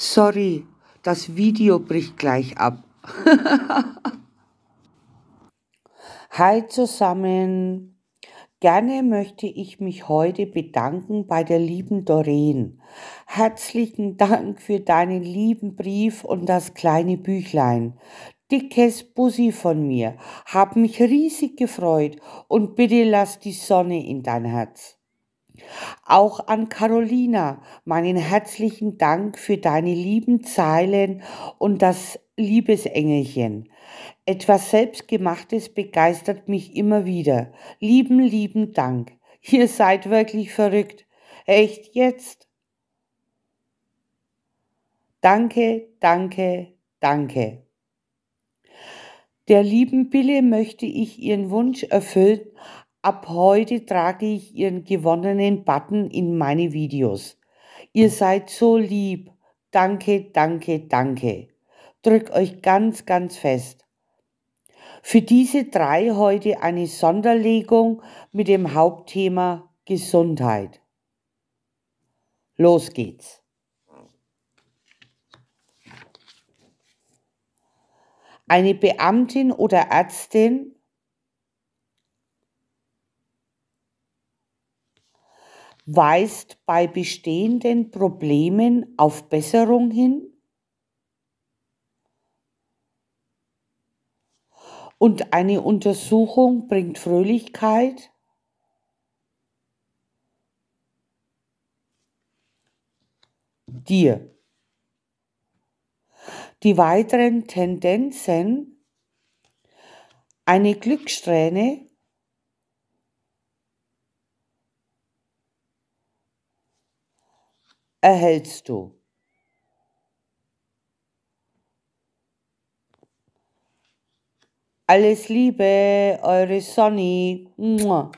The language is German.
Sorry, das Video bricht gleich ab. Hi zusammen. Gerne möchte ich mich heute bedanken bei der lieben Doreen. Herzlichen Dank für deinen lieben Brief und das kleine Büchlein. Dickes Bussi von mir. Hab mich riesig gefreut und bitte lass die Sonne in dein Herz. Auch an Carolina meinen herzlichen Dank für deine lieben Zeilen und das Liebesengelchen. Etwas Selbstgemachtes begeistert mich immer wieder. Lieben, lieben Dank. Ihr seid wirklich verrückt. Echt jetzt? Danke, danke, danke. Der lieben Bille möchte ich ihren Wunsch erfüllen, Ab heute trage ich Ihren gewonnenen Button in meine Videos. Ihr seid so lieb. Danke, danke, danke. Drück euch ganz, ganz fest. Für diese drei heute eine Sonderlegung mit dem Hauptthema Gesundheit. Los geht's. Eine Beamtin oder Ärztin weist bei bestehenden Problemen auf Besserung hin und eine Untersuchung bringt Fröhlichkeit. Dir. Die weiteren Tendenzen, eine Glückssträhne erhältst du. Alles Liebe, eure Sonny. Mua.